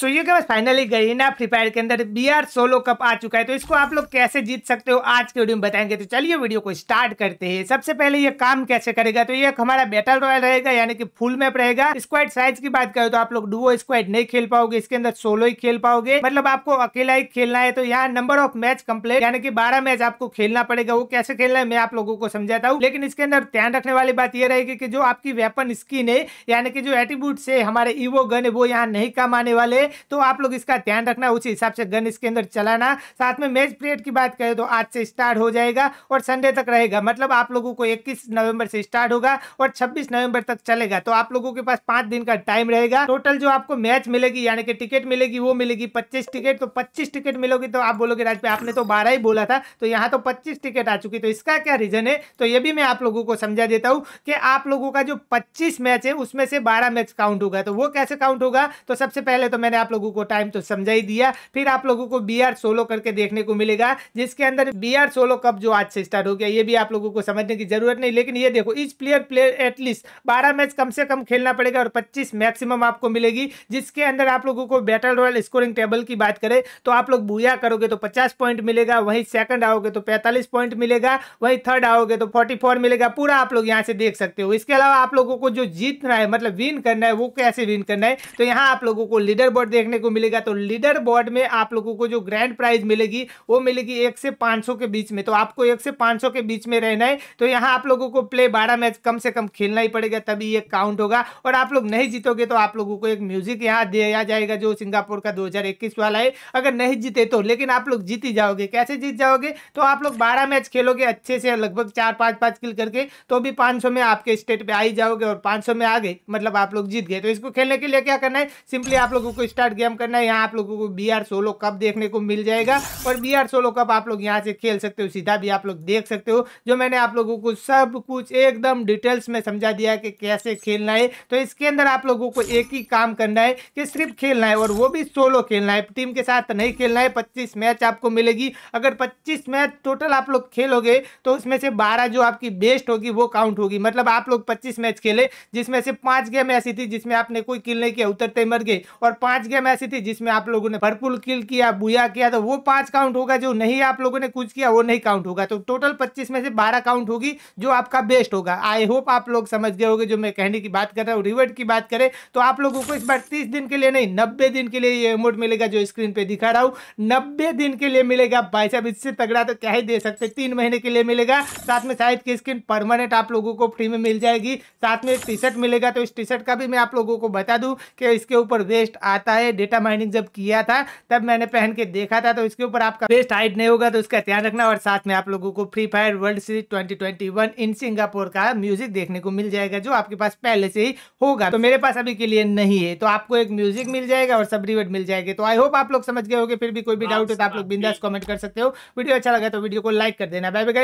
सो ये बस finally Garena free Fire के अंदर बी आर सोलो कप आ चुका है तो इसको आप लोग कैसे जीत सकते हो आज के वीडियो में बताएंगे तो चलिए वीडियो को स्टार्ट करते हैं सबसे पहले ये काम कैसे करेगा तो ये हमारा बैटल रॉयल रहेगा यानी कि फुल मैप रहेगा स्क्वाड साइज की बात करें तो आप लोग डुओ स्क्वाड नहीं खेल पाओगे इसके अंदर सोलो ही खेल पाओगे मतलब आपको अकेला ही खेलना है तो यहाँ नंबर ऑफ मैच कम्प्लीट यानी कि बारह मैच आपको खेलना पड़ेगा वो कैसे खेलना है मैं आप लोगों को समझाता हूँ लेकिन इसके अंदर ध्यान रखने वाली बात यह रहेगी कि जो आपकी वेपन स्किन है यानी कि जो एटीब्यूट है हमारे ईवो गन है वो यहाँ नहीं काम आने वाले है तो आप लोग इसका ध्यान रखना उसी हिसाब से गन इसके अंदर चलाना साथ में मैच पीरियड की बात करें तो आज से स्टार्ट हो जाएगा और संडे तक रहेगा मतलब आप लोगों को इक्कीस नवंबर से स्टार्ट होगा और छब्बीस नवंबर तक चलेगा तो आप लोगों के पास पांच दिन का टाइम रहेगा टोटल जो आपको मैच मिलेगी यानी कि टिकट मिलेगी वो मिलेगी पच्चीस टिकट तो पच्चीस टिकट मिलोगी तो आप बोलोगे राज आपने तो बारह ही बोला था तो यहाँ तो पच्चीस टिकट आ चुकी तो इसका क्या रीजन है तो ये भी मैं आप लोगों को समझा देता हूँ कि आप लोगों का जो पच्चीस मैच है उसमें से बारह मैच काउंट होगा तो वो कैसे काउंट होगा तो सबसे पहले तो मैंने मैंने आप लोगों को टाइम तो समझा ही दिया फिर आप लोगों को बी आर सोलो करके देखने को मिलेगा जिसके अंदर बी आर सोलो कप जो आज से स्टार्ट हो गया ये भी आप लोगों को समझने की जरूरत नहीं लेकिन ये देखो इस प्लेयर प्लेयर एटलीस्ट बारह मैच कम से कम खेलना पड़ेगा और पच्चीस मैक्सिमम आपको मिलेगी जिसके अंदर आप लोगों को बैटल रॉयल स्कोरिंग टेबल की बात करें तो आप लोग बुया करोगे तो पचास पॉइंट मिलेगा वहीं सेकंड आओगे तो पैंतालीस पॉइंट मिलेगा वहीं थर्ड आओगे तो फोर्टी फोर मिलेगा पूरा आप लोग यहाँ से देख सकते हो इसके अलावा आप लोगों को जो जीतना है मतलब विन करना है वो कैसे विन करना है तो यहाँ आप लोगों को लीडर बोर्ड देखने को मिलेगा तो लीडर बोर्ड में आप लोगों को जो ग्रैंड प्राइज मिलेगी वो मिलेगी एक से पाँच के बीच में तो आपको एक से पाँच के बीच में रहना है तो यहाँ आप लोगों को प्ले बारह मैच कम से कम खेलना ही पड़ेगा तभी ये काउंट होगा और आप लोग नहीं जीतोगे तो आप लोगों को एक म्यूजिक यहाँ दिया जाएगा जो सिंगापुर का दो वाला है अगर नहीं जीते तो लेकिन आप लोग जीत ही जाओगे कैसे जीत जाओगे तो आप लोग बारह मैच खेलोगे अच्छे से लगभग चार पाँच पाँच किल करके तो भी पाँच में आपके स्टेट पर आ ही जाओगे और पाँच में आ गए मतलब आप लोग जीत गए तो इसको खेलने के लिए क्या करना है सिंपली आप लोगों को को स्टार्ट गेम करना है यहाँ आप लोगों को बी आर सोलो कप देखने को मिल जाएगा और बी आर सोलो कप आप लोग यहाँ से खेल सकते हो सीधा भी आप लोग देख सकते हो जो मैंने आप लोगों को सब कुछ एकदम डिटेल्स में समझा दिया कि कैसे खेलना है तो इसके अंदर आप लोगों को एक ही काम करना है कि सिर्फ खेलना है और वो भी सोलो खेलना है टीम के साथ नहीं खेलना है पच्चीस मैच आपको मिलेगी अगर पच्चीस मैच टोटल आप लोग खेलोगे तो उसमें से बारह जो आपकी बेस्ट होगी वो काउंट होगी मतलब आप लोग पच्चीस मैच खेले जिसमें से पांच गेम ऐसी थी जिसमें आपने कोई किल नहीं किया उतरते मर गए और पाँच पांच गेम ऐसी थी जिसमें आप लोगों ने भरपूर किल किया बुया किया तो वो पांच काउंट होगा जो नहीं आप लोगों ने कुछ किया वो नहीं काउंट होगा तो टोटल पच्चीस में से बारह काउंट होगी जो आपका बेस्ट होगा आई होप आप लोग समझ गए होगे जो मैं कहने की बात कर रहा हूँ रिवर्ट की बात करें तो आप लोगों को इस बार तीस दिन के लिए नहीं नब्बे दिन के लिए ये अमाउंट मिलेगा जो स्क्रीन पर दिखा रहा हूँ नब्बे दिन के लिए मिलेगा भाई साहब इससे तगड़ा तो क्या ही दे सकते तीन महीने के लिए मिलेगा साथ में शायद की स्क्रीन परमानेंट आप लोगों को फ्री में मिल जाएगी साथ में एक टी शर्ट मिलेगा तो इस टी शर्ट का भी मैं आप लोगों को बता दूँ कि इसके ऊपर वेस्ट आती आता है डेटा माइनिंग जब किया था तब मैंने पहन के देखा था तो इसके ऊपर आपका बेस्ट हाइट नहीं होगा तो इसका ध्यान रखना और साथ में आप लोगों को Free Fire World Series twenty in Singapore का म्यूजिक देखने को मिल जाएगा जो आपके पास पहले से ही होगा तो मेरे पास अभी के लिए नहीं है तो आपको एक म्यूजिक मिल जाएगा और सब रिवर्ड मिल जाएगा तो आई होप आप लोग समझ गए होगे फिर भी कोई भी डाउट हो तो आप लोग बिंदास कमेंट कर सकते हो वीडियो अच्छा लगा तो वीडियो को लाइक कर देना बाय बाय